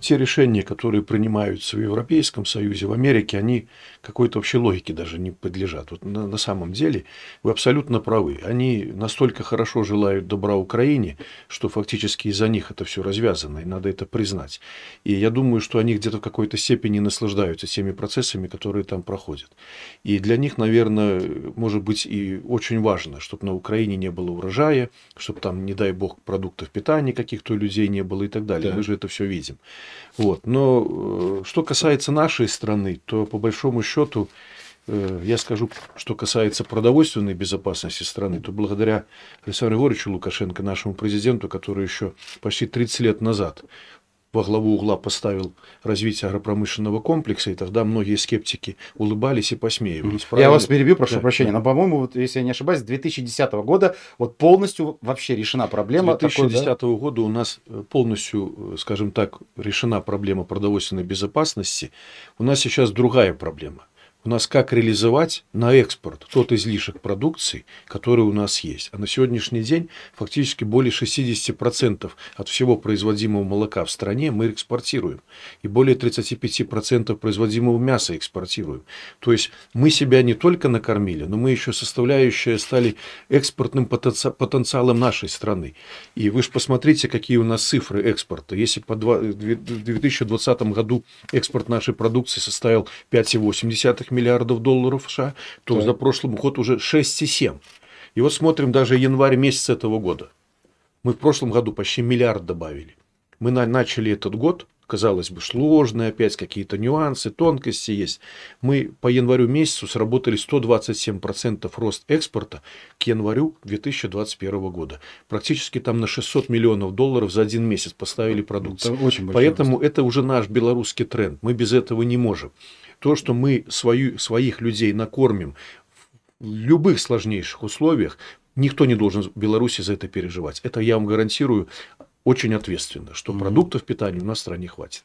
те решения, которые принимаются в Европейском Союзе, в Америке, они какой-то вообще логике даже не подлежат. Вот на, на самом деле вы абсолютно правы. Они настолько хорошо желают добра Украине, что фактически из-за них это все развязано, и надо это признать. И я думаю, что они где-то в какой-то степени наслаждаются теми процессами, которые там проходят. И для них, наверное, может быть и очень важно, чтобы на Украине не было урожая, чтобы там, не дай бог, продуктов питания каких-то людей не было и так далее. Да. Мы же это все видим. Вот. Но э, что касается нашей страны, то по большому счету э, я скажу, что касается продовольственной безопасности страны, то благодаря Александру Егоровичу Лукашенко, нашему президенту, который еще почти 30 лет назад во главу угла поставил развитие агропромышленного комплекса, и тогда многие скептики улыбались и посмеивались. Правильно? Я вас перебью, прошу да, прощения, да. но, по-моему, вот, если я не ошибаюсь, с 2010 года вот полностью вообще решена проблема. С 2010 такой, да? года у нас э, полностью, э, скажем так, решена проблема продовольственной безопасности. У нас сейчас другая проблема – у нас как реализовать на экспорт тот излишек продукции, который у нас есть. А на сегодняшний день фактически более 60% от всего производимого молока в стране мы экспортируем. И более 35% производимого мяса экспортируем. То есть мы себя не только накормили, но мы еще составляющая стали экспортным потенциалом нашей страны. И вы же посмотрите, какие у нас цифры экспорта. Если по 2020 году экспорт нашей продукции составил 5,8 несколько миллиардов долларов США, то да. за прошлый год уже 6,7. И вот смотрим даже январь месяц этого года. Мы в прошлом году почти миллиард добавили. Мы на начали этот год, казалось бы, сложный, опять какие-то нюансы, тонкости есть. Мы по январю месяцу сработали 127% рост экспорта к январю 2021 года. Практически там на 600 миллионов долларов за один месяц поставили продукцию. Это очень Поэтому рост. это уже наш белорусский тренд. Мы без этого не можем. То, что мы свою, своих людей накормим в любых сложнейших условиях, Никто не должен в Беларуси за это переживать. Это я вам гарантирую очень ответственно, что продуктов питания у нас в стране хватит.